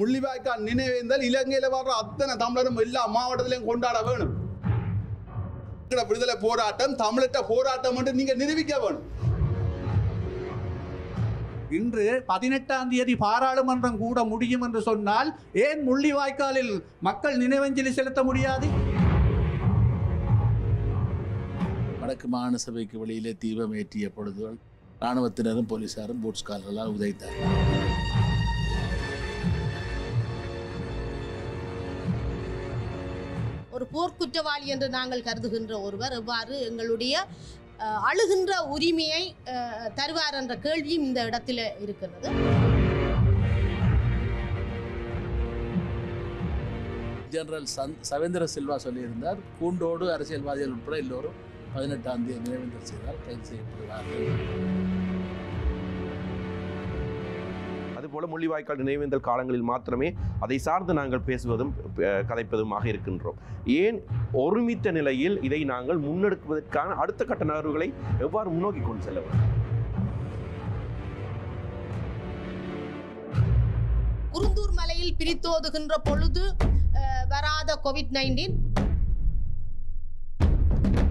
முள்ளிவாய்க்கால் நினைவேந்தல் இலங்கையில் வர்ற அத்தனை தமிழரும் எல்லா மாவட்டத்திலையும் கொண்டாட வேணும் விடுதலை போராட்டம் தமிழற்ற போராட்டம் என்று நீங்க நிரூபிக்க வேணும் இன்று பதினெட்டாம் தேதி பாராளுமன்றம் கூட முடியும் என்று சொன்னால் ஏன் முள்ளிவாய்க்காலில் மக்கள் நினைவஞ்சலி செலுத்த முடியாது வடக்கு மாகாண சபைக்கு வெளியிலே தீபம் ஏற்றிய பொழுது இராணுவத்தினரும் போலீசாரும் பூட்ஸ்காலர்களால் உதைத்தார்கள் போர்க்குற்றவாளி என்று நாங்கள் கருதுகின்ற ஒருவர் எவ்வாறு எங்களுடைய அழுகின்ற உரிமையை தருவார் என்ற கேள்வியும் இந்த இடத்தில் இருக்கிறது ஜெனரல் சந் சவேந்திர சில்வா சொல்லியிருந்தார் கூண்டோடு அரசியல்வாதிகள் உட்பட எல்லோரும் பதினெட்டாம் தேதி நினைவேந்தல் செய்தால் கைது செய்யப்படுவார்கள் போல முள்ளிவாய்க்கால் நினைவேந்தல் காலங்களில் மாத்திரமே அதை சார்ந்து நாங்கள் பேசுவதும் கதைப்பதுமாக இருக்கின்றோம் ஏன் ஒருமித்த நிலையில் இதை நாங்கள் முன்னெடுப்பதற்கான அடுத்த கட்ட நகர்வுகளை எவ்வாறு முன்னோக்கி கொண்டு செல்ல வேண்டும் குருந்தூர் மலையில் பிரித்தோதுகின்ற பொழுது வராத கோவிட் நைன்டீன்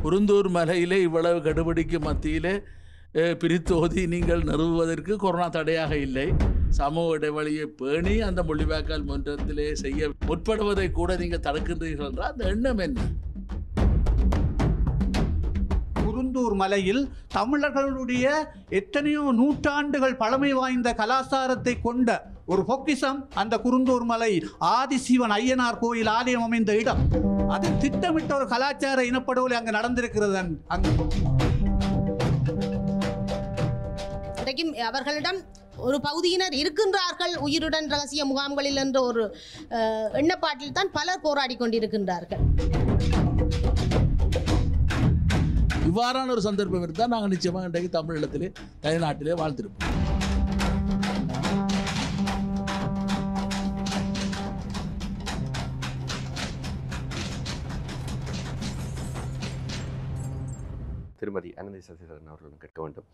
குருந்தூர் மலையிலே இவ்வளவு கடுபடிக்கு மத்தியிலே பிரித்தோதி நீங்கள் நிறுவுவதற்கு கொரோனா தடையாக இல்லை சமூக இடைவெளியை பேணி அந்த மொழிவாய்க்கால் மன்றத்திலே செய்ய முற்படுவதை கூட நீங்க தடுக்கின்றீர்கள் என்றால் அந்த எண்ணம் என்ன குருந்தூர் மலையில் தமிழர்களுடைய எத்தனையோ நூற்றாண்டுகள் பழமை வாய்ந்த கலாச்சாரத்தை கொண்ட ஒரு பொக்கிசம் அந்த குருந்தூர் மலை ஆதிசிவன் ஐயனார் கோயில் ஆலயம் அமைந்த இடம் அது திட்டமிட்ட ஒரு கலாச்சார இனப்படுகொலை அங்கு நடந்திருக்கிறது அங்கு இன்றைக்கும் அவர்களிடம் ஒரு பகுதியினர் இருக்கின்றார்கள் உயிருடன் ரகசிய முகாம்களில் என்ற ஒரு எண்ணப்பாட்டில் தான் பலர் போராடி கொண்டிருக்கின்றார்கள் இவ்வாறான ஒரு சந்தர்ப்பம் இருந்தால் நாங்கள் நிச்சயமாக இன்றைக்கு தமிழகத்திலே தமிழ்நாட்டிலே வாழ்ந்திருப்போம் திருமதி அனந்தி சசிதரன் அவர்களும் கேட்க வேண்டும்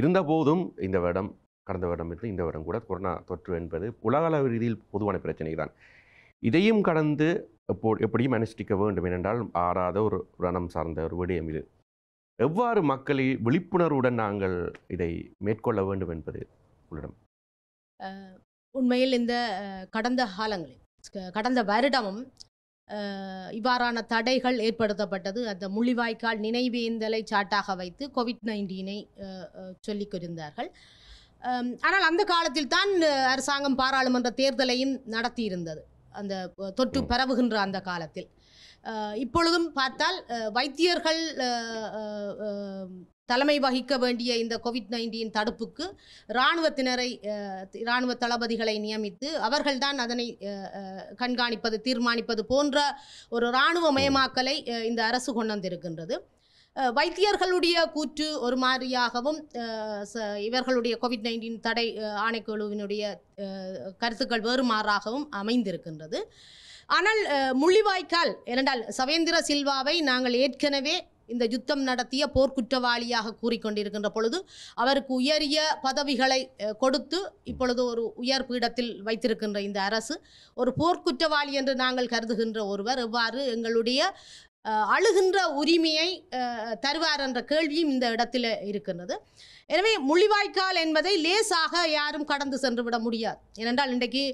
இருந்த போதும் இந்த வருடம் கடந்த வருடம் இருந்து இந்த வருடம் கூட கொரோனா தொற்று என்பது உலகளவு ரீதியில் பொதுவான பிரச்சனை தான் இதையும் கடந்து எப்போ எப்படியும் அனுஷ்டிக்க வேண்டும் ஏனென்றால் ஆறாத ஒரு ரணம் சார்ந்த ஒரு விடயம் இது எவ்வாறு மக்களை விழிப்புணர்வுடன் நாங்கள் இதை மேற்கொள்ள வேண்டும் என்பது உங்களிடம் உண்மையில் இந்த கடந்த காலங்களில் கடந்த வருடமும் இவ்வாறான தடைகள் ஏற்படுத்தப்பட்டது அந்த முள்ளிவாய்க்கால் நினைவேந்தலை சாட்டாக வைத்து கோவிட் நைன்டீனை கொண்டிருந்தார்கள் ஆனால் அந்த காலத்தில் தான் அரசாங்கம் பாராளுமன்ற தேர்தலையும் நடத்தியிருந்தது அந்த தொற்று பரவுகின்ற அந்த காலத்தில் இப்பொழுதும் பார்த்தால் வைத்தியர்கள் தலைமை வகிக்க வேண்டிய இந்த கோவிட் நைன்டீன் தடுப்புக்கு இராணுவத்தினரை இராணுவ தளபதிகளை நியமித்து அவர்கள்தான் அதனை கண்காணிப்பது தீர்மானிப்பது போன்ற ஒரு இராணுவ மயமாக்கலை இந்த அரசு கொண்டு வந்திருக்கின்றது வைத்தியர்களுடைய கூற்று ஒரு மாதிரியாகவும் இவர்களுடைய கோவிட் நைன்டீன் தடை ஆணைக்குழுவினுடைய கருத்துக்கள் வேறு மாறாகவும் அமைந்திருக்கின்றது ஆனால் முள்ளிவாய்க்கால் ஏனென்றால் சவேந்திர சில்வாவை நாங்கள் ஏற்கனவே இந்த யுத்தம் நடத்திய போர்க்குற்றவாளியாக கூறிக்கொண்டிருக்கின்ற பொழுது அவருக்கு உயரிய பதவிகளை கொடுத்து இப்பொழுது ஒரு உயர் பீடத்தில் வைத்திருக்கின்ற இந்த அரசு ஒரு போர்க்குற்றவாளி என்று நாங்கள் கருதுகின்ற ஒருவர் எவ்வாறு எங்களுடைய அழுகின்ற உரிமையை தருவார் என்ற கேள்வியும் இந்த இடத்தில் இருக்கின்றது எனவே முள்ளிவாய்க்கால் என்பதை லேசாக யாரும் கடந்து சென்று விட முடியாது ஏனென்றால் இன்றைக்கு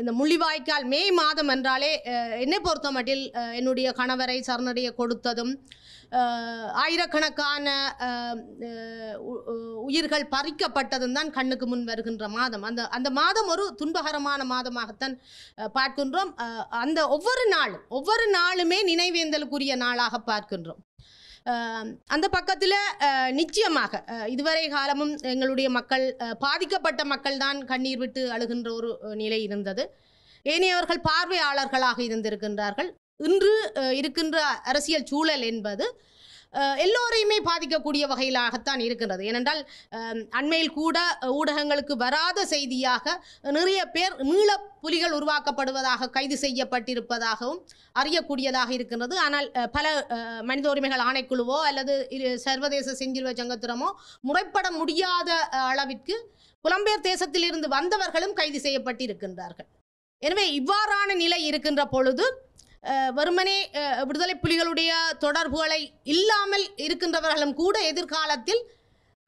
இந்த முள்ளிவாய்க்கால் மே மாதம் என்றாலே என்னை பொறுத்த மட்டில் என்னுடைய கணவரை சரணடைய கொடுத்ததும் ஆயிரக்கணக்கான உயிர்கள் பறிக்கப்பட்டதும் தான் கண்ணுக்கு முன் வருகின்ற மாதம் அந்த அந்த மாதம் ஒரு துன்பகரமான மாதமாகத்தான் பார்க்கின்றோம் அந்த ஒவ்வொரு நாளும் ஒவ்வொரு நாளுமே நினைவேந்தலுக்குரிய நாளாக பார்க்கின்றோம் அந்த பக்கத்தில் நிச்சயமாக இதுவரை காலமும் எங்களுடைய மக்கள் பாதிக்கப்பட்ட மக்கள் தான் கண்ணீர் விட்டு அழுகின்ற ஒரு நிலை இருந்தது ஏனையவர்கள் பார்வையாளர்களாக இருந்திருக்கின்றார்கள் இன்று இருக்கின்ற அரசியல் சூழல் என்பது எல்லோரையுமே பாதிக்கக்கூடிய வகையிலாகத்தான் இருக்கின்றது ஏனென்றால் அண்மையில் கூட ஊடகங்களுக்கு வராத செய்தியாக நிறைய பேர் மீள புலிகள் உருவாக்கப்படுவதாக கைது செய்யப்பட்டிருப்பதாகவும் அறியக்கூடியதாக இருக்கின்றது ஆனால் பல மனித உரிமைகள் ஆணைக்குழுவோ அல்லது சர்வதேச செஞ்சிலுவ சங்கத்திடமோ முறைப்பட முடியாத அளவிற்கு புலம்பெயர் தேசத்திலிருந்து வந்தவர்களும் கைது செய்யப்பட்டிருக்கின்றார்கள் எனவே இவ்வாறான நிலை இருக்கின்ற பொழுது வறுமனே விடுதலை புலிகளுடைய தொடர்புகளை இல்லாமல் இருக்கின்றவர்களும் கூட எதிர்காலத்தில்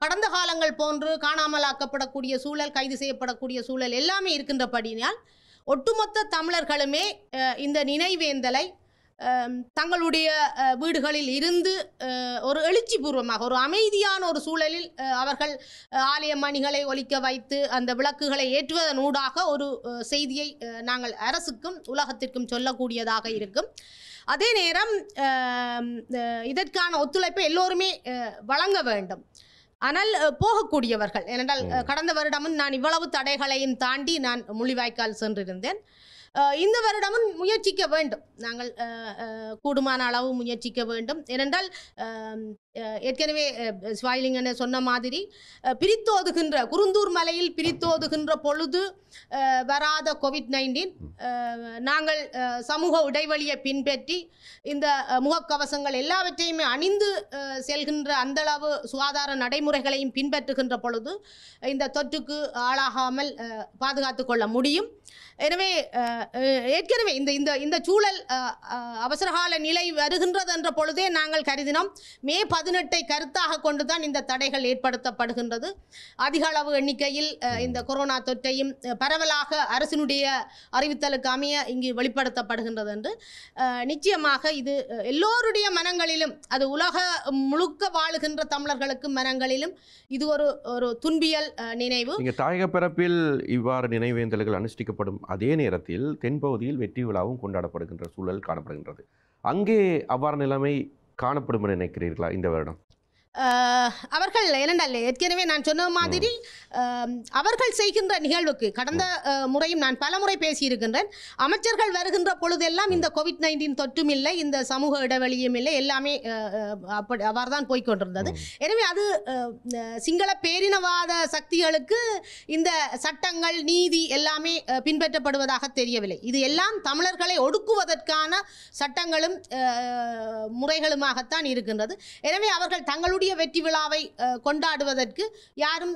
கடந்த காலங்கள் போன்று காணாமல் ஆக்கப்படக்கூடிய சூழல் கைது செய்யப்படக்கூடிய சூழல் எல்லாமே இருக்கின்றபடியினால் ஒட்டுமொத்த தமிழர்களுமே இந்த நினைவேந்தலை தங்களுடைய வீடுகளில் இருந்து ஒரு எழுச்சி பூர்வமாக ஒரு அமைதியான ஒரு சூழலில் அவர்கள் ஆலய மணிகளை ஒலிக்க வைத்து அந்த விளக்குகளை ஏற்றுவதன் ஊடாக ஒரு செய்தியை நாங்கள் அரசுக்கும் உலகத்திற்கும் சொல்லக்கூடியதாக இருக்கும் அதே நேரம் இதற்கான ஒத்துழைப்பை எல்லோருமே வழங்க வேண்டும் ஆனால் போகக்கூடியவர்கள் ஏனென்றால் கடந்த வருடமும் நான் இவ்வளவு தடைகளையும் தாண்டி நான் முள்ளிவாய்க்கால் சென்றிருந்தேன் இந்த வருடமும் முயற்சிக்க வேண்டும் நாங்கள் கூடுமான அளவு முயற்சிக்க வேண்டும் ஏனென்றால் ஏற்கனவே ஸ்வாயிலிங்கன்னு சொன்ன மாதிரி பிரித்தோதுகின்ற குருந்தூர் மலையில் பிரித்தோதுகின்ற பொழுது வராத கோவிட் நைன்டீன் நாங்கள் சமூக இடைவெளியை பின்பற்றி இந்த முகக்கவசங்கள் எல்லாவற்றையுமே அணிந்து செல்கின்ற அந்தளவு சுகாதார நடைமுறைகளையும் பின்பற்றுகின்ற பொழுது இந்த தொற்றுக்கு ஆளாகாமல் பாதுகாத்து கொள்ள முடியும் எனவே ஏற்கனவே இந்த இந்த இந்த சூழல் அவசரகால நிலை வருகின்றது என்ற பொழுதே நாங்கள் கருதினோம் மே பதினெட்டை கருத்தாக கொண்டுதான் இந்த தடைகள் ஏற்படுத்தப்படுகின்றது அதிக அளவு எண்ணிக்கையில் இந்த கொரோனா தொற்றையும் பரவலாக அரசினுடைய அறிவித்தலுக்கு அமைய இங்கு வெளிப்படுத்தப்படுகின்றது என்று நிச்சயமாக இது எல்லோருடைய மனங்களிலும் அது உலக முழுக்க வாழுகின்ற தமிழர்களுக்கு மனங்களிலும் இது ஒரு ஒரு துன்பியல் நினைவு தாயக பரப்பில் இவ்வாறு நினைவேந்தல்கள் அனுஷ்டிக்கப்படும் அதே நேரத்தில் தென்பகுதியில் வெற்றி விழாவும் கொண்டாடப்படுகின்ற சூழல் காணப்படுகின்றது அங்கே அவ்வாறு நிலைமை காணப்படும் என நினைக்கிறீர்களா இந்த வருடம் அவர்கள் ஏனென்றால் ஏற்கனவே நான் சொன்ன மாதிரி அவர்கள் செய்கின்ற நிகழ்வுக்கு கடந்த முறையும் நான் பலமுறை பேசியிருக்கின்றேன் அமைச்சர்கள் வருகின்ற பொழுதெல்லாம் இந்த கோவிட் நைன்டீன் தொற்றும் இல்லை இந்த சமூக இடைவெளியும் இல்லை எல்லாமே அப்படி அவர் தான் போய்கொண்டிருந்தது எனவே அது சிங்கள பேரினவாத சக்திகளுக்கு இந்த சட்டங்கள் நீதி எல்லாமே பின்பற்றப்படுவதாக தெரியவில்லை இது எல்லாம் தமிழர்களை ஒடுக்குவதற்கான சட்டங்களும் முறைகளுமாகத்தான் இருக்கின்றது எனவே அவர்கள் தங்களுடைய சூரிய வெற்றி விழாவை கொண்டாடுவதற்கு யாரும்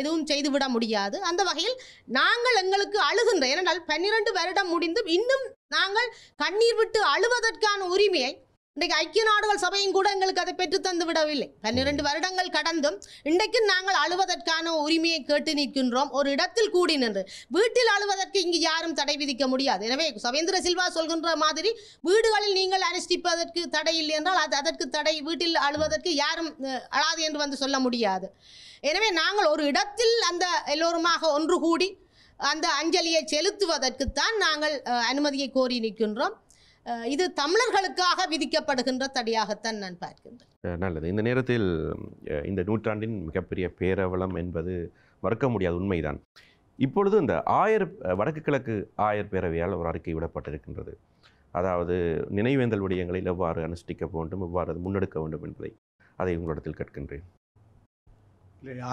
எதுவும் செய்துவிட முடியாது அந்த வகையில் நாங்கள் எங்களுக்கு அழுகின்ற ஏனென்றால் பன்னிரண்டு வருடம் முடிந்தும் இன்னும் நாங்கள் கண்ணீர் விட்டு அழுவதற்கான உரிமையை இன்றைக்கு ஐக்கிய நாடுகள் சபையும் கூட எங்களுக்கு அதை பெற்று தந்து விடவில்லை பன்னிரண்டு வருடங்கள் கடந்தும் இன்றைக்கு நாங்கள் அழுவதற்கான உரிமையை கேட்டு நிற்கின்றோம் ஒரு இடத்தில் கூடி நின்று வீட்டில் அழுவதற்கு இங்கு யாரும் தடை விதிக்க முடியாது எனவே சவேந்திர சில்வா சொல்கின்ற மாதிரி வீடுகளில் நீங்கள் அனுஷ்டிப்பதற்கு தடை இல்லை என்றால் அது அதற்கு தடை வீட்டில் அழுவதற்கு யாரும் அழாது என்று வந்து சொல்ல முடியாது எனவே நாங்கள் ஒரு இடத்தில் அந்த எல்லோருமாக ஒன்று கூடி அந்த அஞ்சலியை செலுத்துவதற்குத்தான் நாங்கள் அனுமதியை கோரி நிற்கின்றோம் இது தமிழர்களுக்காக விதிக்கப்படுகின்ற தடியாகத்தான் நான் பார்க்கின்றேன் நல்லது இந்த நேரத்தில் இந்த நூற்றாண்டின் மிகப்பெரிய பேரவலம் என்பது மறுக்க முடியாத உண்மைதான் இப்பொழுது இந்த ஆயர் வடக்கு கிழக்கு ஆயர் பேரவையால் ஒரு அறிக்கை விடப்பட்டிருக்கின்றது அதாவது நினைவேந்தல் விடயங்களில் எவ்வாறு அனுஷ்டிக்க வேண்டும் எவ்வாறு முன்னெடுக்க வேண்டும் என்பதை அதை உங்களிடத்தில் கேட்கின்றேன்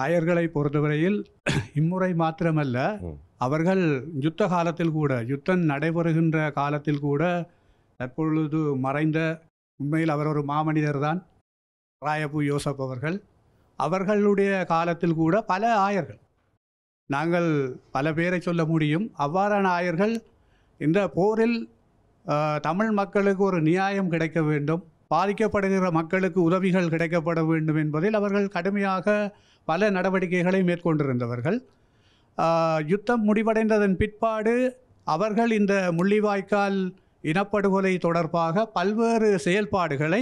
ஆயர்களை பொறுத்தவரையில் இம்முறை மாத்திரமல்ல அவர்கள் யுத்த காலத்தில் கூட யுத்தம் நடைபெறுகின்ற காலத்தில் கூட தற்பொழுது மறைந்த உண்மையில் அவர் ஒரு மாமனிதர் தான் ராயபு யோசப் அவர்கள் அவர்களுடைய காலத்தில் கூட பல ஆயர்கள் நாங்கள் பல பேரை சொல்ல முடியும் அவ்வாறான ஆயர்கள் இந்த போரில் தமிழ் மக்களுக்கு ஒரு நியாயம் கிடைக்க வேண்டும் பாதிக்கப்படுகிற மக்களுக்கு உதவிகள் கிடைக்கப்பட வேண்டும் என்பதில் அவர்கள் கடுமையாக பல நடவடிக்கைகளை மேற்கொண்டிருந்தவர்கள் யுத்தம் முடிவடைந்ததன் பிற்பாடு அவர்கள் இந்த முள்ளிவாய்க்கால் இனப்படுகொலை தொடர்பாக பல்வேறு செயல்பாடுகளை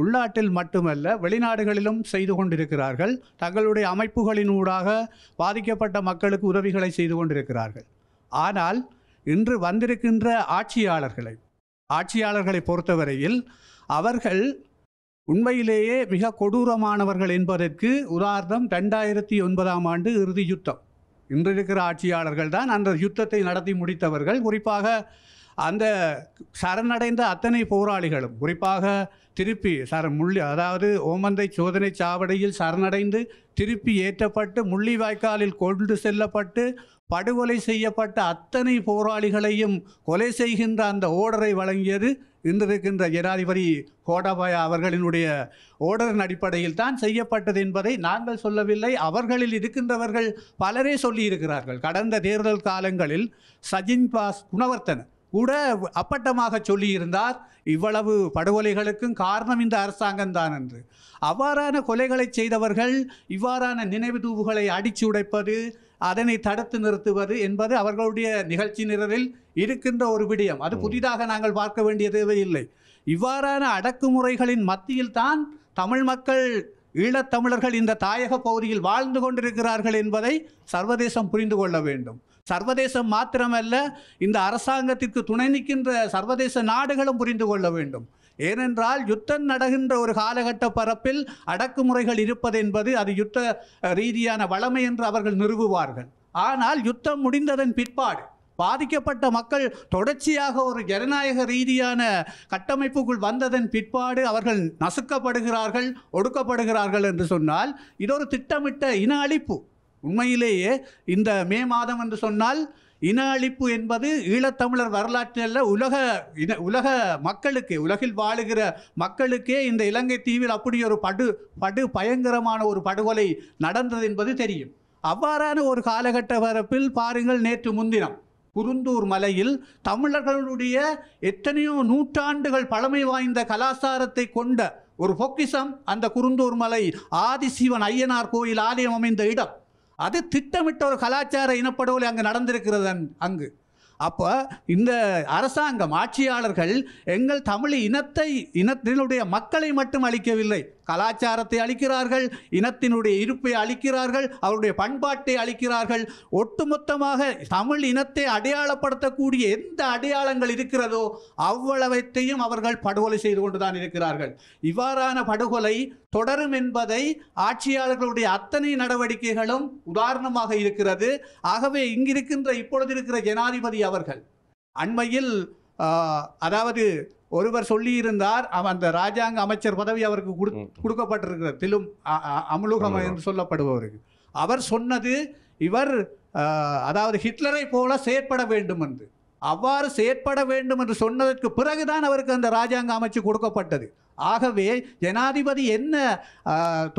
உள்நாட்டில் மட்டுமல்ல வெளிநாடுகளிலும் செய்து கொண்டிருக்கிறார்கள் தங்களுடைய அமைப்புகளினூடாக பாதிக்கப்பட்ட மக்களுக்கு உதவிகளை செய்து கொண்டிருக்கிறார்கள் ஆனால் இன்று வந்திருக்கின்ற ஆட்சியாளர்களை ஆட்சியாளர்களை பொறுத்தவரையில் அவர்கள் உண்மையிலேயே மிக கொடூரமானவர்கள் என்பதற்கு உதாரணம் ரெண்டாயிரத்தி ஒன்பதாம் ஆண்டு இறுதி யுத்தம் இன்றிருக்கிற ஆட்சியாளர்கள் தான் அந்த யுத்தத்தை நடத்தி முடித்தவர்கள் குறிப்பாக அந்த சரணடைந்த அத்தனை போராளிகளும் குறிப்பாக திருப்பி சர முள்ளி அதாவது ஓமந்தை சோதனை சாவடியில் சரணடைந்து திருப்பி ஏற்றப்பட்டு முள்ளிவாய்க்காலில் கொண்டு செல்லப்பட்டு படுகொலை செய்யப்பட்ட அத்தனை போராளிகளையும் கொலை செய்கின்ற அந்த ஓர்டரை வழங்கியது இன்றிருக்கின்ற ஜனாதிபதி கோட்டாபாயா அவர்களினுடைய ஓர்டரின் அடிப்படையில் தான் செய்யப்பட்டது என்பதை நாங்கள் சொல்லவில்லை அவர்களில் இருக்கின்றவர்கள் பலரே சொல்லியிருக்கிறார்கள் கடந்த தேர்தல் காலங்களில் சஜின் பாஸ் குணவர்த்தன் கூட அப்பட்டமாக சொல்லியிருந்தார் இவ்வளவு படுகொலைகளுக்கும் காரணம் இந்த அரசாங்கம்தான் என்று அவ்வாறான கொலைகளை செய்தவர்கள் இவ்வாறான நினைவு தூவுகளை அடிச்சு உடைப்பது அதனை தடுத்து நிறுத்துவது என்பது அவர்களுடைய நிகழ்ச்சி நிரலில் இருக்கின்ற ஒரு விடயம் அது புதிதாக நாங்கள் பார்க்க வேண்டிய தேவையில்லை இவ்வாறான அடக்குமுறைகளின் மத்தியில் தான் தமிழ் மக்கள் ஈழத்தமிழர்கள் இந்த தாயக பகுதியில் வாழ்ந்து கொண்டிருக்கிறார்கள் என்பதை சர்வதேசம் புரிந்து கொள்ள வேண்டும் சர்வதேசம் மாத்திரமல்ல இந்த அரசாங்கத்திற்கு துணை நிற்கின்ற சர்வதேச நாடுகளும் புரிந்து கொள்ள வேண்டும் ஏனென்றால் யுத்தம் நடகின்ற ஒரு காலகட்ட பரப்பில் அடக்குமுறைகள் இருப்பது என்பது அது யுத்த ரீதியான வளமை என்று அவர்கள் நிறுவுவார்கள் ஆனால் யுத்தம் முடிந்ததன் பிற்பாடு பாதிக்கப்பட்ட மக்கள் தொடர்ச்சியாக ஒரு ஜனநாயக ரீதியான கட்டமைப்புக்குள் வந்ததன் பிற்பாடு அவர்கள் நசுக்கப்படுகிறார்கள் ஒடுக்கப்படுகிறார்கள் என்று சொன்னால் இது ஒரு திட்டமிட்ட இன அழிப்பு உண்மையிலேயே இந்த மே மாதம் என்று சொன்னால் இன அழிப்பு என்பது ஈழத்தமிழர் வரலாற்றில் உலக இன உலக மக்களுக்கு உலகில் வாழுகிற மக்களுக்கே இந்த இலங்கை தீவில் அப்படி ஒரு படு படு பயங்கரமான ஒரு படுகொலை நடந்தது என்பது தெரியும் அவ்வாறான ஒரு காலகட்ட வரப்பில் பாருங்கள் நேற்று முன்தினம் குருந்தூர் மலையில் தமிழர்களுடைய எத்தனையோ நூற்றாண்டுகள் பழமை வாய்ந்த கலாச்சாரத்தை கொண்ட ஒரு பொக்கிசம் அந்த குருந்தூர் மலை ஆதிசிவன் ஐயனார் கோயில் ஆலயம் அமைந்த இடம் அது திட்டமிட்ட ஒரு கலாச்சார இனப்படுகொலை அங்கு நடந்திருக்கிறது அங்கு அப்போ இந்த அரசாங்கம் ஆட்சியாளர்கள் எங்கள் தமிழ் இனத்தை இனத்தினுடைய மக்களை மட்டும் அளிக்கவில்லை கலாச்சாரத்தை அளிக்கிறார்கள் இனத்தினுடைய இருப்பை அளிக்கிறார்கள் அவருடைய பண்பாட்டை அளிக்கிறார்கள் ஒட்டுமொத்தமாக தமிழ் இனத்தை அடையாளப்படுத்தக்கூடிய எந்த அடையாளங்கள் இருக்கிறதோ அவ்வளவத்தையும் அவர்கள் படுகொலை செய்து கொண்டுதான் இருக்கிறார்கள் இவ்வாறான படுகொலை தொடரும் என்பதை ஆட்சியாளர்களுடைய அத்தனை நடவடிக்கைகளும் உதாரணமாக இருக்கிறது ஆகவே இங்கிருக்கின்ற இப்பொழுது இருக்கிற ஜனாதிபதி அவர்கள் அண்மையில் அதாவது ஒருவர் சொல்லியிருந்தார் அந்த ராஜாங்க அமைச்சர் பதவி அவருக்கு கொடுக்கப்பட்டிருக்கிறது திலும் அமுலுகம் என்று சொல்லப்படுபவருக்கு அவர் சொன்னது இவர் அதாவது ஹிட்லரை போல செயற்பட வேண்டும் என்று அவ்வாறு செயற்பட வேண்டும் என்று சொன்னதற்கு பிறகுதான் அவருக்கு அந்த ராஜாங்க அமைச்சு கொடுக்கப்பட்டது ஆகவே ஜனாதிபதி என்ன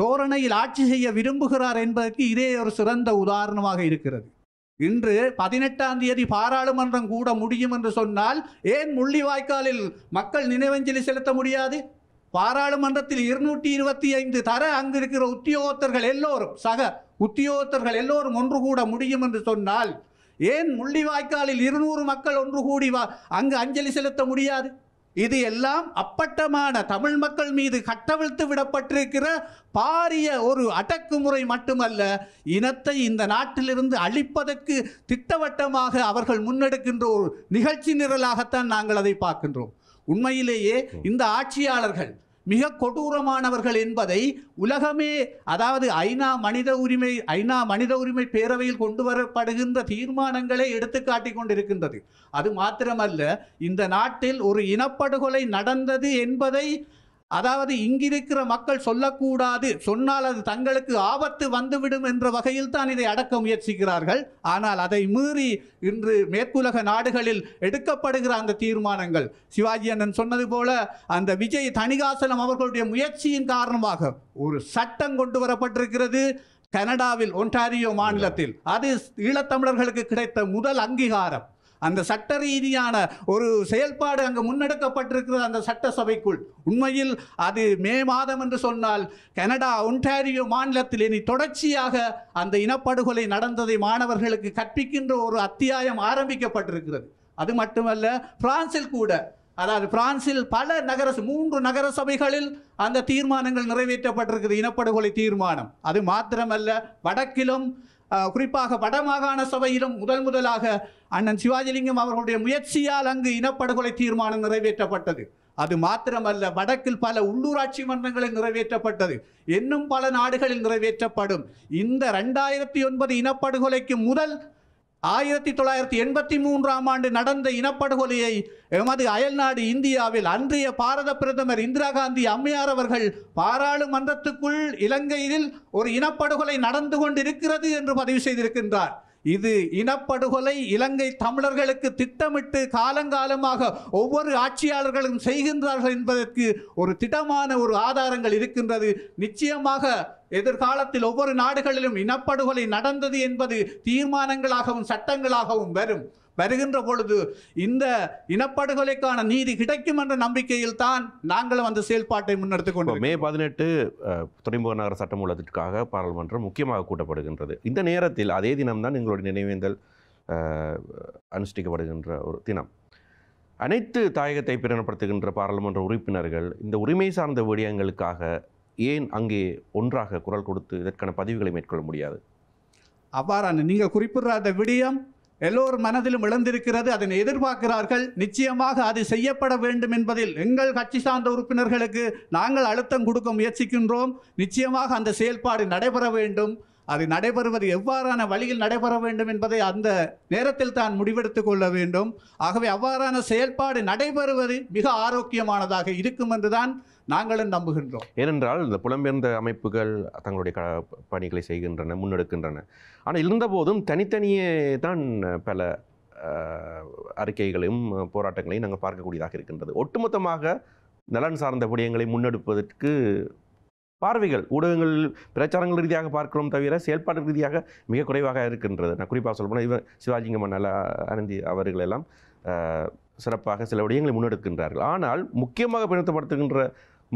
தோரணையில் ஆட்சி செய்ய விரும்புகிறார் என்பதற்கு இதே ஒரு சிறந்த உதாரணமாக இருக்கிறது இன்று பதினெட்டாம் தேதி பாராளுமன்றம் கூட முடியும் என்று சொன்னால் ஏன் முள்ளிவாய்க்காலில் மக்கள் நினைவஞ்சலி செலுத்த முடியாது பாராளுமன்றத்தில் இருநூற்றி இருபத்தி ஐந்து தர அங்கிருக்கிற உத்தியோகத்தர்கள் எல்லோரும் சக உத்தியோகத்தர்கள் எல்லோரும் ஒன்று கூட முடியும் என்று சொன்னால் ஏன் முள்ளிவாய்க்காலில் இருநூறு மக்கள் ஒன்று கூடி வா அங்கு அஞ்சலி செலுத்த முடியாது இது எல்லாம் அப்பட்டமான தமிழ் மக்கள் மீது கட்டவிழ்த்து விடப்பட்டிருக்கிற பாரிய ஒரு அடக்குமுறை மட்டுமல்ல இனத்தை இந்த நாட்டிலிருந்து அழிப்பதற்கு திட்டவட்டமாக அவர்கள் முன்னெடுக்கின்ற ஒரு நிகழ்ச்சி நிரலாகத்தான் நாங்கள் அதை பார்க்கின்றோம் உண்மையிலேயே இந்த ஆட்சியாளர்கள் மிக கொடூரமானவர்கள் என்பதை உலகமே அதாவது ஐநா மனித உரிமை ஐநா மனித உரிமை பேரவையில் கொண்டு வரப்படுகின்ற தீர்மானங்களை காட்டி கொண்டிருக்கின்றது அது மாத்திரமல்ல இந்த நாட்டில் ஒரு இனப்படுகொலை நடந்தது என்பதை அதாவது இங்கிருக்கிற மக்கள் சொல்லக்கூடாது சொன்னால் அது தங்களுக்கு ஆபத்து வந்துவிடும் என்ற வகையில் தான் இதை அடக்க முயற்சிக்கிறார்கள் ஆனால் அதை மீறி இன்று மேற்குலக நாடுகளில் எடுக்கப்படுகிற அந்த தீர்மானங்கள் சிவாஜி அண்ணன் சொன்னது போல அந்த விஜய் தணிகாசலம் அவர்களுடைய முயற்சியின் காரணமாக ஒரு சட்டம் கொண்டு வரப்பட்டிருக்கிறது கனடாவில் ஒன்டாரியோ மாநிலத்தில் அது ஈழத்தமிழர்களுக்கு கிடைத்த முதல் அங்கீகாரம் அந்த சட்ட ரீதியான ஒரு செயல்பாடு அங்கு முன்னெடுக்கப்பட்டிருக்கிறது அந்த சட்டசபைக்குள் உண்மையில் அது மே மாதம் என்று சொன்னால் கனடா ஒன்டாரியோ மாநிலத்தில் இனி தொடர்ச்சியாக அந்த இனப்படுகொலை நடந்ததை மாணவர்களுக்கு கற்பிக்கின்ற ஒரு அத்தியாயம் ஆரம்பிக்கப்பட்டிருக்கிறது அது மட்டுமல்ல பிரான்சில் கூட அதாவது பிரான்சில் பல நகர மூன்று நகர சபைகளில் அந்த தீர்மானங்கள் நிறைவேற்றப்பட்டிருக்கிறது இனப்படுகொலை தீர்மானம் அது மாத்திரமல்ல வடக்கிலும் குறிப்பாக வடமாகாண சபையிலும் முதல் முதலாக அண்ணன் சிவாஜிலிங்கம் அவர்களுடைய முயற்சியால் அங்கு இனப்படுகொலை தீர்மானம் நிறைவேற்றப்பட்டது அது மாத்திரமல்ல வடக்கில் பல உள்ளூராட்சி மன்றங்களில் நிறைவேற்றப்பட்டது இன்னும் பல நாடுகளில் நிறைவேற்றப்படும் இந்த ரெண்டாயிரத்தி ஒன்பது இனப்படுகொலைக்கு முதல் ஆயிரத்தி தொள்ளாயிரத்தி எண்பத்தி மூன்றாம் ஆண்டு நடந்த இனப்படுகொலையை எமது அயல்நாடு இந்தியாவில் அன்றைய பாரத பிரதமர் இந்திரா காந்தி அம்மையார் அவர்கள் பாராளுமன்றத்துக்குள் இலங்கையில் ஒரு இனப்படுகொலை நடந்து கொண்டிருக்கிறது என்று பதிவு செய்திருக்கின்றார் இது இனப்படுகொலை இலங்கை தமிழர்களுக்கு திட்டமிட்டு காலங்காலமாக ஒவ்வொரு ஆட்சியாளர்களும் செய்கின்றார்கள் என்பதற்கு ஒரு திட்டமான ஒரு ஆதாரங்கள் இருக்கின்றது நிச்சயமாக எதிர்காலத்தில் ஒவ்வொரு நாடுகளிலும் இனப்படுகொலை நடந்தது என்பது தீர்மானங்களாகவும் சட்டங்களாகவும் வரும் வருகின்ற பொழுது இந்த இனப்படுகொலைக்கான நீதி கிடைக்கும் என்ற நம்பிக்கையில் தான் நாங்களும் அந்த செயல்பாட்டை முன்னெடுத்து கொண்டு மே பதினெட்டு துறைமுக நகர சட்டமூலத்திற்காக பாராளுமன்றம் முக்கியமாக கூட்டப்படுகின்றது இந்த நேரத்தில் அதே தினம்தான் எங்களுடைய நினைவேந்தல் அனுஷ்டிக்கப்படுகின்ற ஒரு தினம் அனைத்து தாயகத்தை பிரகடனப்படுத்துகின்ற பாராளுமன்ற உறுப்பினர்கள் இந்த உரிமை சார்ந்த விடயங்களுக்காக ஏன் அங்கே ஒன்றாக குரல் கொடுத்து இதற்கான பதிவுகளை மேற்கொள்ள முடியாது அவ்வாறான நீங்கள் குறிப்பிடுற அந்த விடயம் எல்லோர் மனதிலும் இழந்திருக்கிறது அதனை எதிர்பார்க்கிறார்கள் நிச்சயமாக அது செய்யப்பட வேண்டும் என்பதில் எங்கள் கட்சி சார்ந்த உறுப்பினர்களுக்கு நாங்கள் அழுத்தம் கொடுக்க முயற்சிக்கின்றோம் நிச்சயமாக அந்த செயல்பாடு நடைபெற வேண்டும் அது நடைபெறுவது எவ்வாறான வழியில் நடைபெற வேண்டும் என்பதை அந்த நேரத்தில் தான் முடிவெடுத்து கொள்ள வேண்டும் ஆகவே அவ்வாறான செயல்பாடு நடைபெறுவது மிக ஆரோக்கியமானதாக இருக்கும் என்றுதான் நாங்களும் நம்புகின்றோம் ஏனென்றால் இந்த புலம்பெயர்ந்த அமைப்புகள் தங்களுடைய க பணிகளை செய்கின்றன முன்னெடுக்கின்றன ஆனால் இருந்தபோதும் தனித்தனியே தான் பல அறிக்கைகளையும் போராட்டங்களையும் நாங்கள் பார்க்கக்கூடியதாக இருக்கின்றது ஒட்டுமொத்தமாக நலன் சார்ந்த விடயங்களை முன்னெடுப்பதற்கு பார்வைகள் ஊடகங்கள் பிரச்சாரங்கள் ரீதியாக பார்க்கிறோம் தவிர செயல்பாடு ரீதியாக மிக குறைவாக இருக்கின்றது நான் குறிப்பாக சொல்ல போனால் இவர் சிவாஜிங்க மன்னல அனந்தி அவர்கள் எல்லாம் சிறப்பாக சில விடயங்களை முன்னெடுக்கின்றார்கள் ஆனால் முக்கியமாக பின்பற்றப்படுத்துகின்ற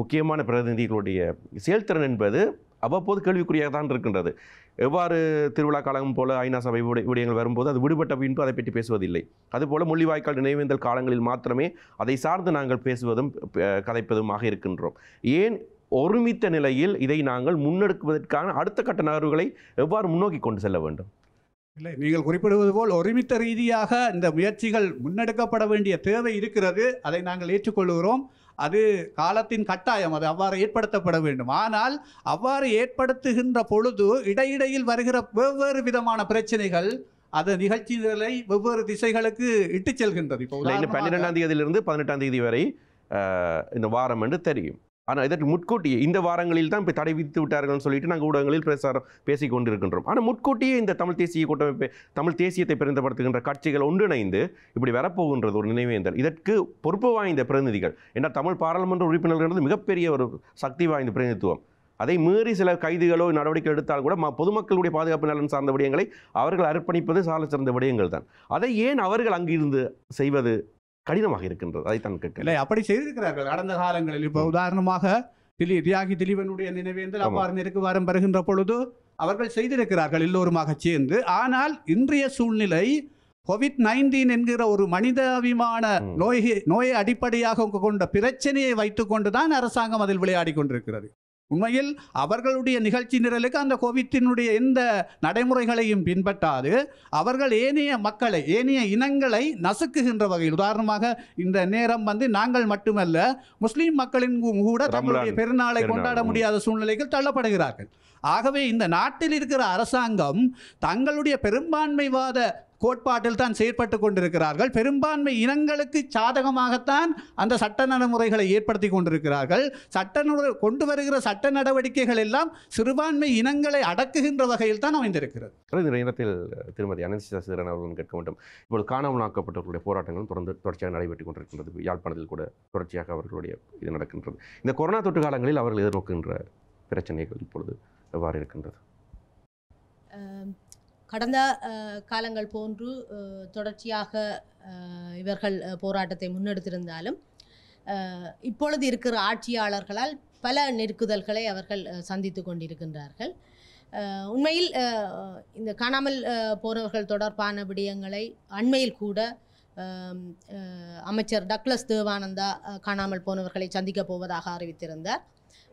முக்கியமான பிரதிநிதிகளுடைய செயல்திறன் என்பது அவ்வப்போது கேள்விக்குறியாக தான் இருக்கின்றது எவ்வாறு திருவிழா காலம் போல ஐநா சபை விடயங்கள் வரும்போது அது விடுபட்ட பின்பு அதை பற்றி பேசுவதில்லை அதுபோல் முள்ளிவாய்க்கால் நினைவேந்தல் காலங்களில் மாத்திரமே அதை சார்ந்து நாங்கள் பேசுவதும் கதைப்பதுமாக இருக்கின்றோம் ஏன் ஒருமித்த நிலையில் இதை நாங்கள் முன்னெடுக்குவதற்கான அடுத்த கட்ட நகர்வுகளை எவ்வாறு முன்னோக்கி கொண்டு செல்ல வேண்டும் இல்லை நீங்கள் குறிப்பிடுவது போல் ஒருமித்த ரீதியாக இந்த முயற்சிகள் முன்னெடுக்கப்பட வேண்டிய தேவை இருக்கிறது அதை நாங்கள் ஏற்றுக்கொள்கிறோம் அது காலத்தின் கட்டாயம் அது அவ்வாறு ஏற்படுத்தப்பட வேண்டும் ஆனால் அவ்வாறு ஏற்படுத்துகின்ற பொழுது இடையிடையில் வருகிற வெவ்வேறு விதமான பிரச்சனைகள் அது நிகழ்ச்சி நிலை வெவ்வேறு திசைகளுக்கு இட்டு செல்கின்றது இப்போ பன்னிரெண்டாம் தேதியிலிருந்து பதினெட்டாம் தேதி வரை இந்த வாரம் என்று தெரியும் ஆனால் இதற்கு முட்கூட்டியே இந்த வாரங்களில் தான் இப்போ தடை விதித்து விட்டார்கள்னு சொல்லிட்டு நாங்கள் ஊடகங்களில் பிரசாரம் பேசிக் கொண்டிருக்கின்றோம் ஆனால் முட்கூட்டியே இந்த தமிழ் தேசிய கூட்டமைப்பை தமிழ் தேசியத்தை பிரிந்தப்படுத்துகின்ற கட்சிகள் ஒன்றிணைந்து இப்படி வரப்போகின்றது ஒரு நினைவேந்தல் இதற்கு பொறுப்பு வாய்ந்த பிரதிநிதிகள் என்றால் தமிழ் பாராளுமன்ற உறுப்பினர்கள் மிகப்பெரிய ஒரு சக்தி வாய்ந்த பிரதிநிதித்துவம் அதை மீறி சில கைதுகளோ நடவடிக்கை எடுத்தால் கூட பொதுமக்களுடைய பாதுகாப்பு நலன் சார்ந்த விடயங்களை அவர்கள் அர்ப்பணிப்பது சால சிறந்த விடயங்கள் தான் அதை ஏன் அவர்கள் அங்கிருந்து செய்வது கடினமாக இருக்கின்றது அதைத்தான் கேட்க இல்லை அப்படி செய்திருக்கிறார்கள் கடந்த காலங்களில் இப்போ உதாரணமாக திலி தியாகி திலீபனுடைய நினைவேந்தல் அவ்வாறு வாரம் வருகின்ற பொழுது அவர்கள் செய்திருக்கிறார்கள் எல்லோருமாக சேர்ந்து ஆனால் இன்றைய சூழ்நிலை கோவிட் நைன்டீன் என்கிற ஒரு மனிதாபிமான நோய் நோயை அடிப்படையாக கொண்ட பிரச்சனையை தான் அரசாங்கம் அதில் விளையாடி கொண்டிருக்கிறது உண்மையில் அவர்களுடைய நிகழ்ச்சி நிரலுக்கு அந்த கோவிட்டினுடைய எந்த நடைமுறைகளையும் பின்பற்றாது அவர்கள் ஏனைய மக்களை ஏனைய இனங்களை நசுக்குகின்ற வகையில் உதாரணமாக இந்த நேரம் வந்து நாங்கள் மட்டுமல்ல முஸ்லீம் மக்களின் கூட தங்களுடைய பெருநாளை கொண்டாட முடியாத சூழ்நிலைகள் தள்ளப்படுகிறார்கள் ஆகவே இந்த நாட்டில் இருக்கிற அரசாங்கம் தங்களுடைய பெரும்பான்மைவாத கோட்பாட்டில் தான் செயற்பட்டு கொண்டிருக்கிறார்கள் பெரும்பான்மை இனங்களுக்கு சாதகமாகத்தான் அந்த சட்ட நடைமுறைகளை ஏற்படுத்தி கொண்டிருக்கிறார்கள் சட்ட கொண்டு வருகிற சட்ட நடவடிக்கைகள் எல்லாம் சிறுபான்மை இனங்களை அடக்குகின்ற வகையில் தான் அமைந்திருக்கிறது இந்த இனத்தில் திருமதி அனந்தி சசிதரன் அவர்களும் கேட்க வேண்டும் இப்போது காணாமலாக்கப்பட்டவர்களுடைய ஆக்கப்பட்டவர்களுடைய போராட்டங்களும் தொடர்ந்து தொடர்ச்சியாக நடைபெற்றுக் கொண்டிருக்கின்றது யாழ்ப்பாணத்தில் கூட தொடர்ச்சியாக அவர்களுடைய இது நடக்கின்றது இந்த கொரோனா தொற்று காலங்களில் அவர்கள் எதிர்நோக்குகின்ற பிரச்சனைகள் இப்பொழுது எவ்வாறு இருக்கின்றது கடந்த காலங்கள் போன்று தொடர்ச்சியாக இவர்கள் போராட்டத்தை முன்னெடுத்திருந்தாலும் இப்பொழுது இருக்கிற ஆட்சியாளர்களால் பல நெருக்குதல்களை அவர்கள் சந்தித்து கொண்டிருக்கின்றார்கள் உண்மையில் இந்த காணாமல் போனவர்கள் தொடர்பான விடயங்களை அண்மையில் கூட அமைச்சர் டக்ளஸ் தேவானந்தா காணாமல் போனவர்களை சந்திக்கப் போவதாக அறிவித்திருந்தார்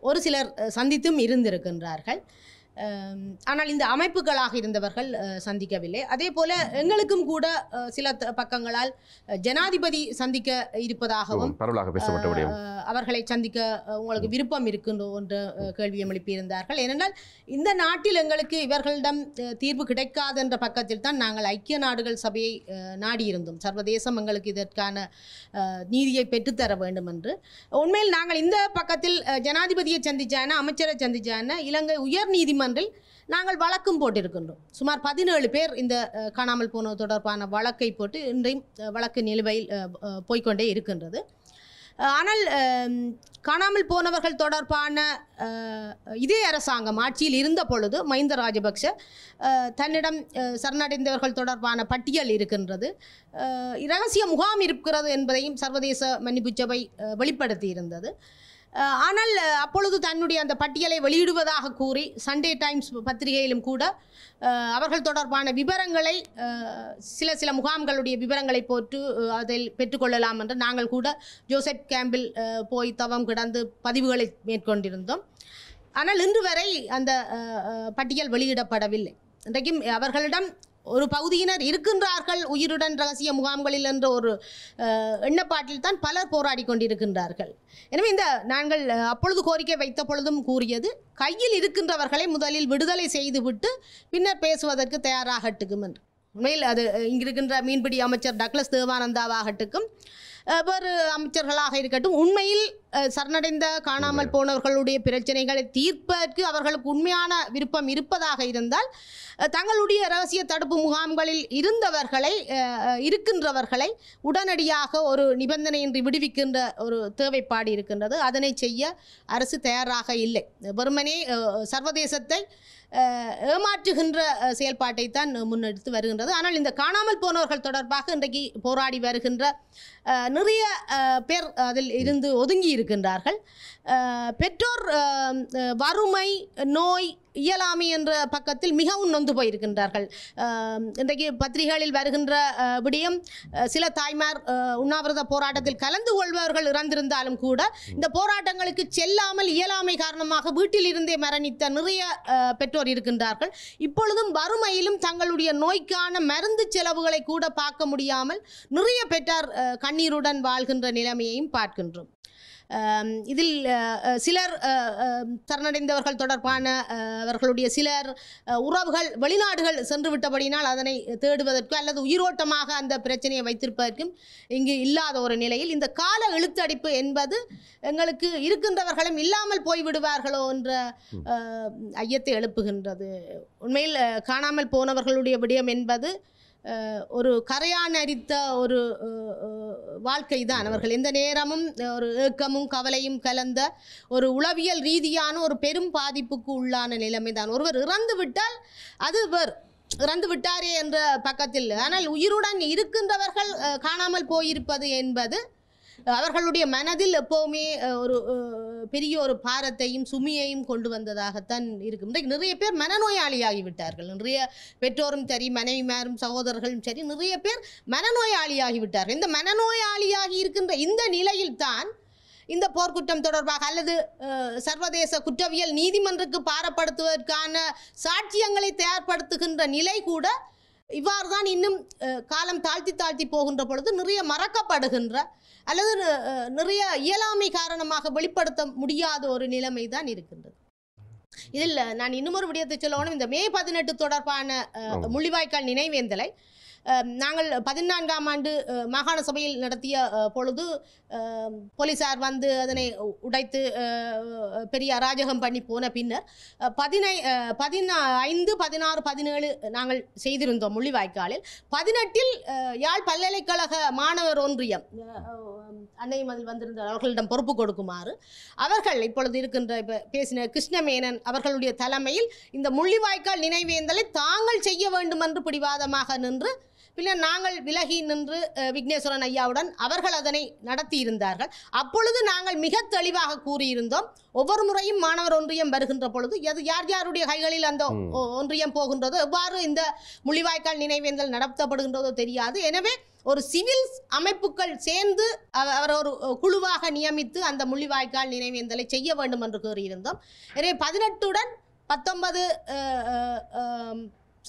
ஒரு சிலர் சந்தித்தும் இருந்திருக்கின்றார்கள் ஆனால் இந்த அமைப்புகளாக இருந்தவர்கள் சந்திக்கவில்லை அதே போல எங்களுக்கும் கூட சில பக்கங்களால் ஜனாதிபதி சந்திக்க இருப்பதாகவும் அவர்களை சந்திக்க உங்களுக்கு விருப்பம் இருக்குன்றோ என்று கேள்வி எழுப்பியிருந்தார்கள் ஏனென்றால் இந்த நாட்டில் எங்களுக்கு இவர்களிடம் தீர்வு கிடைக்காது என்ற பக்கத்தில் தான் நாங்கள் ஐக்கிய நாடுகள் சபையை நாடியிருந்தோம் சர்வதேசம் எங்களுக்கு இதற்கான நீதியை பெற்றுத்தர வேண்டும் என்று உண்மையில் நாங்கள் இந்த பக்கத்தில் ஜனாதிபதியை சந்திச்சான அமைச்சரை சந்திச்சான இலங்கை உயர் நீதிமன்ற நீதிமன்றில் நாங்கள் வழக்கும் போட்டிருக்கின்றோம் சுமார் பதினேழு பேர் இந்த காணாமல் போனது தொடர்பான வழக்கை போட்டு இன்றையும் வழக்கு நிலுவையில் போய்கொண்டே இருக்கின்றது ஆனால் காணாமல் போனவர்கள் தொடர்பான இதே அரசாங்கம் ஆட்சியில் இருந்த பொழுது மஹிந்த ராஜபக்ஷ தன்னிடம் சரணடைந்தவர்கள் தொடர்பான பட்டியல் இருக்கின்றது இரகசிய முகாம் இருக்கிறது என்பதையும் சர்வதேச மன்னிப்பு சபை வெளிப்படுத்தி இருந்தது ஆனால் அப்பொழுது தன்னுடைய அந்த பட்டியலை வெளியிடுவதாக கூறி சண்டே டைம்ஸ் பத்திரிகையிலும் கூட அவர்கள் தொடர்பான விவரங்களை சில சில முகாம்களுடைய விவரங்களை போட்டு அதில் பெற்றுக்கொள்ளலாம் என்று நாங்கள் கூட ஜோசப் கேம்பில் போய் தவம் கிடந்து பதிவுகளை மேற்கொண்டிருந்தோம் ஆனால் இன்று வரை அந்த பட்டியல் வெளியிடப்படவில்லை இன்றைக்கும் அவர்களிடம் ஒரு பகுதியினர் இருக்கின்றார்கள் உயிருடன் ரகசிய முகாம்களில் என்ற ஒரு எண்ணப்பாட்டில் தான் பலர் போராடி கொண்டிருக்கின்றார்கள் எனவே இந்த நாங்கள் அப்பொழுது கோரிக்கை வைத்த பொழுதும் கூறியது கையில் இருக்கின்றவர்களை முதலில் விடுதலை செய்துவிட்டு பின்னர் பேசுவதற்கு தயாராகட்டுக்கும் என்று உண்மையில் அது இங்கிருக்கின்ற மீன்பிடி அமைச்சர் டக்ளஸ் தேவானந்தாவாகட்டுக்கும் வேறு அமைச்சர்களாக இருக்கட்டும் உண்மையில் சரணடைந்த காணாமல் போனவர்களுடைய பிரச்சனைகளை தீர்ப்பதற்கு அவர்களுக்கு உண்மையான விருப்பம் இருப்பதாக இருந்தால் தங்களுடைய ரகசிய தடுப்பு முகாம்களில் இருந்தவர்களை இருக்கின்றவர்களை உடனடியாக ஒரு நிபந்தனையின்றி விடுவிக்கின்ற ஒரு தேவைப்பாடு இருக்கின்றது அதனை செய்ய அரசு தயாராக இல்லை வெறுமனே சர்வதேசத்தை ஏமாற்றுகின்ற செயல்பாட்டை தான் முன்னெடுத்து வருகின்றது ஆனால் இந்த காணாமல் போனவர்கள் தொடர்பாக இன்றைக்கு போராடி வருகின்ற நிறைய பேர் அதில் இருந்து ஒதுங்கி இருக்கின்றார்கள் பெற்றோர் வறுமை நோய் இயலாமை என்ற பக்கத்தில் மிகவும் நொந்து போயிருக்கின்றார்கள் இன்றைக்கு பத்திரிகைகளில் வருகின்ற விடயம் சில தாய்மார் உண்ணாவிரத போராட்டத்தில் கலந்து கொள்பவர்கள் இறந்திருந்தாலும் கூட இந்த போராட்டங்களுக்கு செல்லாமல் இயலாமை காரணமாக வீட்டில் இருந்தே மரணித்த நிறைய பெற்றோர் இருக்கின்றார்கள் இப்பொழுதும் வறுமையிலும் தங்களுடைய நோய்க்கான மருந்து செலவுகளை கூட பார்க்க முடியாமல் நிறைய பெற்றார் கண்ணீருடன் வாழ்கின்ற நிலைமையையும் பார்க்கின்றோம் இதில் சிலர் சரணடைந்தவர்கள் தொடர்பான அவர்களுடைய சிலர் உறவுகள் வெளிநாடுகள் சென்று விட்டபடினால் அதனை தேடுவதற்கு அல்லது உயிரோட்டமாக அந்த பிரச்சனையை வைத்திருப்பதற்கும் இங்கு இல்லாத ஒரு நிலையில் இந்த கால எழுத்தடிப்பு என்பது எங்களுக்கு இருக்கின்றவர்களும் இல்லாமல் போய்விடுவார்களோ என்ற ஐயத்தை எழுப்புகின்றது உண்மையில் காணாமல் போனவர்களுடைய விடயம் என்பது ஒரு கரையான் அரித்த ஒரு வாழ்க்கை தான் அவர்கள் எந்த நேரமும் ஒரு ஏக்கமும் கவலையும் கலந்த ஒரு உளவியல் ரீதியான ஒரு பெரும் பாதிப்புக்கு உள்ளான நிலைமை தான் ஒருவர் இறந்து விட்டால் அது இவர் இறந்து விட்டாரே என்ற பக்கத்தில் ஆனால் உயிருடன் இருக்கின்றவர்கள் காணாமல் போயிருப்பது என்பது அவர்களுடைய மனதில் எப்போவுமே ஒரு பெரிய ஒரு பாரத்தையும் சுமியையும் கொண்டு வந்ததாகத்தான் இருக்கும் நிறைய பேர் மனநோயாளியாகி விட்டார்கள் நிறைய பெற்றோரும் சரி மனைவிமாரும் சகோதரர்களும் சரி நிறைய பேர் மனநோயாளியாகிவிட்டார்கள் இந்த மனநோயாளியாகி இருக்கின்ற இந்த நிலையில் தான் இந்த போர்க்குற்றம் தொடர்பாக அல்லது சர்வதேச குற்றவியல் நீதிமன்றக்கு பாரப்படுத்துவதற்கான சாட்சியங்களை தயார்படுத்துகின்ற நிலை கூட இவ்வாறு தான் இன்னும் காலம் தாழ்த்தி தாழ்த்தி போகின்ற பொழுது நிறைய மறக்கப்படுகின்ற அல்லது நிறைய இயலாமை காரணமாக வெளிப்படுத்த முடியாத ஒரு நிலைமை தான் இருக்கின்றது இதில் நான் இன்னும் ஒரு விடயத்தை சொல்லணும் இந்த மே பதினெட்டு தொடர்பான முள்ளிவாய்க்கால் நினைவேந்தலை நாங்கள் பதினான்காம் ஆண்டு மாகாண சபையில் நடத்திய பொழுது போலீசார் வந்து அதனை உடைத்து பெரிய அராஜகம் பண்ணி போன பின்னர் பதினை பதினா ஐந்து பதினாறு பதினேழு நாங்கள் செய்திருந்தோம் முள்ளிவாய்க்காலில் பதினெட்டில் யாழ் பல்கலைக்கழக மாணவர் ஒன்றியம் அன்னையும் அதில் வந்திருந்த அவர்களிடம் பொறுப்பு கொடுக்குமாறு அவர்கள் இப்பொழுது இருக்கின்ற இப்போ பேசின கிருஷ்ணமேனன் அவர்களுடைய தலைமையில் இந்த முள்ளிவாய்க்கால் நினைவேந்தலை தாங்கள் செய்ய வேண்டும் என்று பிடிவாதமாக நின்று பின்னர் நாங்கள் விலகி நின்று விக்னேஸ்வரன் ஐயாவுடன் அவர்கள் அதனை நடத்தியிருந்தார்கள் அப்பொழுது நாங்கள் மிக தெளிவாக கூறியிருந்தோம் ஒவ்வொரு முறையும் மாணவர் ஒன்றியம் வருகின்ற பொழுது எது யார் யாருடைய கைகளில் அந்த ஒன்றியம் போகின்றதோ எவ்வாறு இந்த முள்ளிவாய்க்கால் நினைவேந்தல் நடத்தப்படுகின்றதோ தெரியாது எனவே ஒரு சிவில் அமைப்புகள் சேர்ந்து அவர் ஒரு குழுவாக நியமித்து அந்த முள்ளிவாய்க்கால் நினைவேந்தலை செய்ய வேண்டும் என்று கூறியிருந்தோம் எனவே பதினெட்டுடன் பத்தொன்பது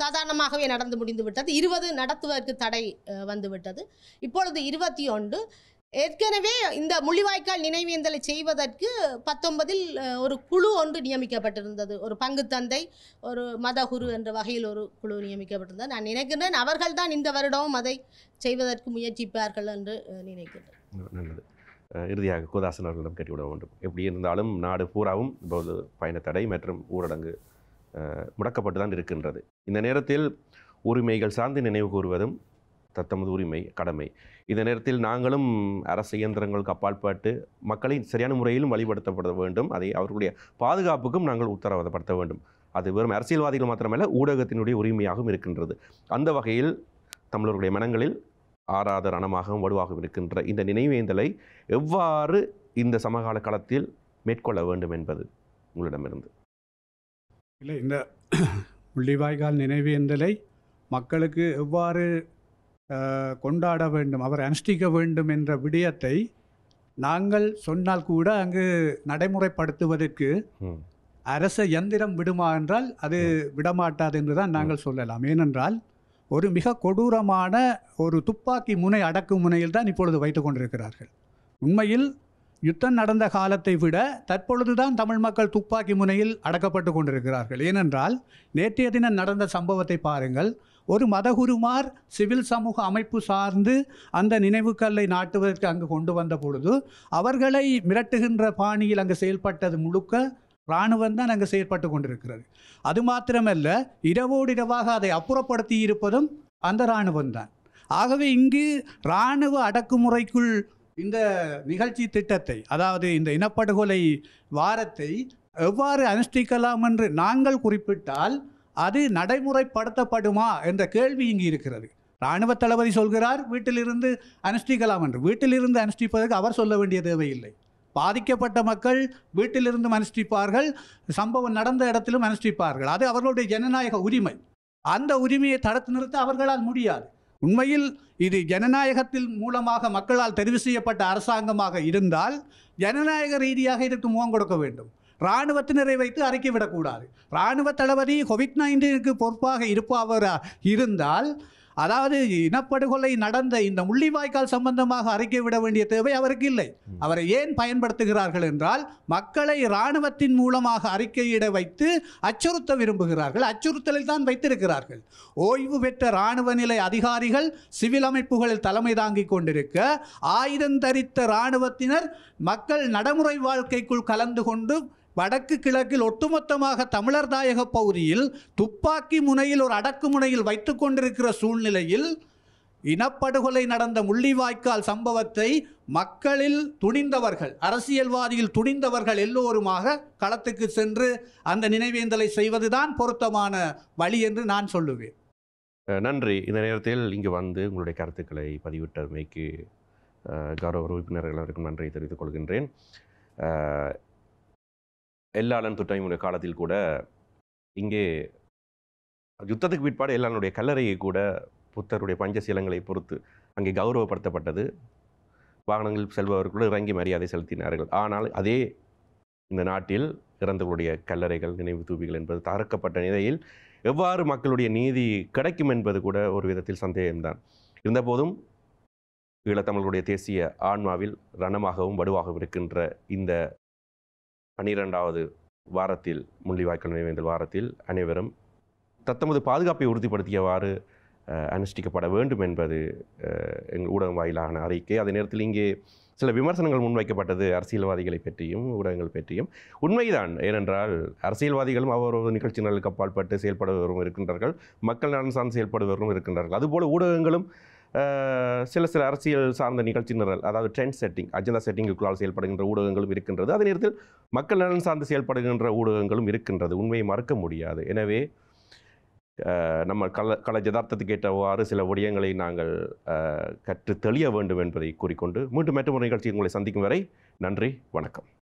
சாதாரணமாகவே நடந்து முடிந்துவிட்டது இருபது நடத்துவதற்கு தடை வந்துவிட்டது இப்பொழுது இருபத்தி ஒன்று ஏற்கனவே இந்த முள்ளிவாய்க்கால் நினைவேந்தலை செய்வதற்கு பத்தொன்பதில் ஒரு குழு ஒன்று நியமிக்கப்பட்டிருந்தது ஒரு பங்கு தந்தை ஒரு மதகுரு என்ற வகையில் ஒரு குழு நியமிக்கப்பட்டிருந்தது நான் நினைக்கின்றேன் அவர்கள் தான் இந்த வருடமும் அதை செய்வதற்கு முயற்சிப்பார்கள் என்று நினைக்கின்றேன் நல்லது இறுதியாக கோதாசன் அவர்களிடம் கேட்டுவிட வேண்டும் எப்படி இருந்தாலும் நாடு பூராவும் இப்போது பயண தடை மற்றும் ஊரடங்கு முடக்கப்பட்டு தான் இருக்கின்றது இந்த நேரத்தில் உரிமைகள் சார்ந்து நினைவு கூறுவதும் தத்தமது உரிமை கடமை இந்த நேரத்தில் நாங்களும் அரசு இயந்திரங்களுக்கு அப்பாற்பட்டு மக்களை சரியான முறையிலும் வழிபடுத்தப்பட வேண்டும் அதை அவர்களுடைய பாதுகாப்புக்கும் நாங்கள் உத்தரவாதப்படுத்த வேண்டும் அது வெறும் அரசியல்வாதிகள் மாத்திரமல்ல ஊடகத்தினுடைய உரிமையாகவும் இருக்கின்றது அந்த வகையில் தமிழர்களுடைய மனங்களில் ஆறாத ரணமாகவும் வலுவாகவும் இருக்கின்ற இந்த நினைவேந்தலை எவ்வாறு இந்த சமகால காலத்தில் மேற்கொள்ள வேண்டும் என்பது உங்களிடமிருந்து இல்லை இந்த முள்ளிவாய்க்கால் நினைவேந்தலை மக்களுக்கு எவ்வாறு கொண்டாட வேண்டும் அவர் அனுஷ்டிக்க வேண்டும் என்ற விடயத்தை நாங்கள் சொன்னால் கூட அங்கு நடைமுறைப்படுத்துவதற்கு அரச எந்திரம் விடுமா என்றால் அது விடமாட்டாது என்று தான் நாங்கள் சொல்லலாம் ஏனென்றால் ஒரு மிக கொடூரமான ஒரு துப்பாக்கி முனை அடக்கு முனையில் தான் இப்பொழுது வைத்து கொண்டிருக்கிறார்கள் உண்மையில் யுத்தம் நடந்த காலத்தை விட தற்பொழுதுதான் தமிழ் மக்கள் துப்பாக்கி முனையில் அடக்கப்பட்டு கொண்டிருக்கிறார்கள் ஏனென்றால் நேற்றைய தினம் நடந்த சம்பவத்தை பாருங்கள் ஒரு மதகுருமார் சிவில் சமூக அமைப்பு சார்ந்து அந்த நினைவுக்கல்லை நாட்டுவதற்கு அங்கு கொண்டு வந்த பொழுது அவர்களை மிரட்டுகின்ற பாணியில் அங்கு செயல்பட்டது முழுக்க இராணுவம் தான் அங்கு செயற்பட்டு கொண்டிருக்கிறது அது மாத்திரமல்ல இரவோடு இரவாக அதை அப்புறப்படுத்தி இருப்பதும் அந்த இராணுவம் தான் ஆகவே இங்கு இராணுவ அடக்குமுறைக்குள் இந்த நிகழ்ச்சி திட்டத்தை அதாவது இந்த இனப்படுகொலை வாரத்தை எவ்வாறு அனுஷ்டிக்கலாம் என்று நாங்கள் குறிப்பிட்டால் அது நடைமுறைப்படுத்தப்படுமா என்ற கேள்வி இங்கு இருக்கிறது இராணுவ தளபதி சொல்கிறார் வீட்டிலிருந்து அனுஷ்டிக்கலாம் என்று வீட்டிலிருந்து அனுஷ்டிப்பதற்கு அவர் சொல்ல வேண்டிய தேவையில்லை பாதிக்கப்பட்ட மக்கள் வீட்டிலிருந்து அனுஷ்டிப்பார்கள் சம்பவம் நடந்த இடத்திலும் அனுஷ்டிப்பார்கள் அது அவர்களுடைய ஜனநாயக உரிமை அந்த உரிமையை தடுத்து நிறுத்த அவர்களால் முடியாது உண்மையில் இது ஜனநாயகத்தின் மூலமாக மக்களால் தெரிவு செய்யப்பட்ட அரசாங்கமாக இருந்தால் ஜனநாயக ரீதியாக இதற்கு முகம் கொடுக்க வேண்டும் இராணுவத்தினரை வைத்து அறிக்கை விடக்கூடாது இராணுவ தளபதி கோவிட் நைன்டீனுக்கு பொறுப்பாக இருப்பவராக இருந்தால் அதாவது இனப்படுகொலை நடந்த இந்த முள்ளிவாய்க்கால் சம்பந்தமாக அறிக்கை விட வேண்டிய தேவை அவருக்கு இல்லை அவரை ஏன் பயன்படுத்துகிறார்கள் என்றால் மக்களை இராணுவத்தின் மூலமாக அறிக்கையிட வைத்து அச்சுறுத்த விரும்புகிறார்கள் அச்சுறுத்தலில் தான் வைத்திருக்கிறார்கள் ஓய்வு பெற்ற இராணுவ நிலை அதிகாரிகள் சிவில் அமைப்புகளில் தலைமை தாங்கிக் கொண்டிருக்க ஆயுதம் தரித்த இராணுவத்தினர் மக்கள் நடைமுறை வாழ்க்கைக்குள் கலந்து கொண்டு வடக்கு கிழக்கில் ஒட்டுமொத்தமாக தமிழர் தாயக பகுதியில் துப்பாக்கி முனையில் ஒரு அடக்குமுனையில் வைத்து கொண்டிருக்கிற சூழ்நிலையில் இனப்படுகொலை நடந்த முள்ளிவாய்க்கால் சம்பவத்தை மக்களில் துணிந்தவர்கள் அரசியல்வாதியில் துணிந்தவர்கள் எல்லோருமாக களத்துக்கு சென்று அந்த நினைவேந்தலை செய்வதுதான் பொருத்தமான வழி என்று நான் சொல்லுவேன் நன்றி இந்த நேரத்தில் இங்கு வந்து உங்களுடைய கருத்துக்களை பதிவிட்டமைக்கு கௌரவ உறுப்பினர்கள் அவருக்கும் நன்றியை தெரிவித்துக் கொள்கின்றேன் எல்லாளன் துட்டமையுடைய காலத்தில் கூட இங்கே யுத்தத்துக்கு பிற்பாடு எல்லானுடைய கல்லறையை கூட புத்தருடைய பஞ்சசீலங்களை பொறுத்து அங்கே கௌரவப்படுத்தப்பட்டது வாகனங்கள் செல்பவர்களோடு இறங்கி மரியாதை செலுத்தினார்கள் ஆனால் அதே இந்த நாட்டில் இறந்தவர்களுடைய கல்லறைகள் நினைவு தூபிகள் என்பது தகர்க்கப்பட்ட நிலையில் எவ்வாறு மக்களுடைய நீதி கிடைக்கும் என்பது கூட ஒரு விதத்தில் சந்தேகம்தான் இருந்தபோதும் ஈழத்தமிழர்களுடைய தேசிய ஆன்மாவில் ரணமாகவும் வடுவாகவும் இருக்கின்ற இந்த பன்னிரெண்டாவது வாரத்தில் முள்ளிவாய்க்கால் நினைவேந்தல் வாரத்தில் அனைவரும் தத்தமது பாதுகாப்பை உறுதிப்படுத்தியவாறு அனுஷ்டிக்கப்பட வேண்டும் என்பது எங்கள் ஊடகம் வாயிலான அறிக்கை அதே நேரத்தில் இங்கே சில விமர்சனங்கள் முன்வைக்கப்பட்டது அரசியல்வாதிகளை பற்றியும் ஊடகங்கள் பற்றியும் உண்மைதான் ஏனென்றால் அரசியல்வாதிகளும் அவரது நிகழ்ச்சி நலனுக்கு பட்டு செயல்படுபவரும் இருக்கின்றார்கள் மக்கள் நலன் சார்ந்து செயல்படுபவரும் இருக்கின்றார்கள் அதுபோல் ஊடகங்களும் சில சில அரசியல் சார்ந்த நிகழ்ச்சி நிரல் அதாவது ட்ரெண்ட் செட்டிங் அஜெண்டா செட்டிங்குள்ளால் செயல்படுகின்ற ஊடகங்களும் இருக்கின்றது அதே நேரத்தில் மக்கள் நலன் சார்ந்து செயல்படுகின்ற ஊடகங்களும் இருக்கின்றது உண்மையை மறுக்க முடியாது எனவே நம்ம கல கல ஜதார்த்தத்துக்கு ஏற்றவாறு சில விடயங்களை நாங்கள் கற்று தெளிய வேண்டும் என்பதை கூறிக்கொண்டு மீண்டும் மற்றொரு நிகழ்ச்சி உங்களை சந்திக்கும் வரை நன்றி வணக்கம்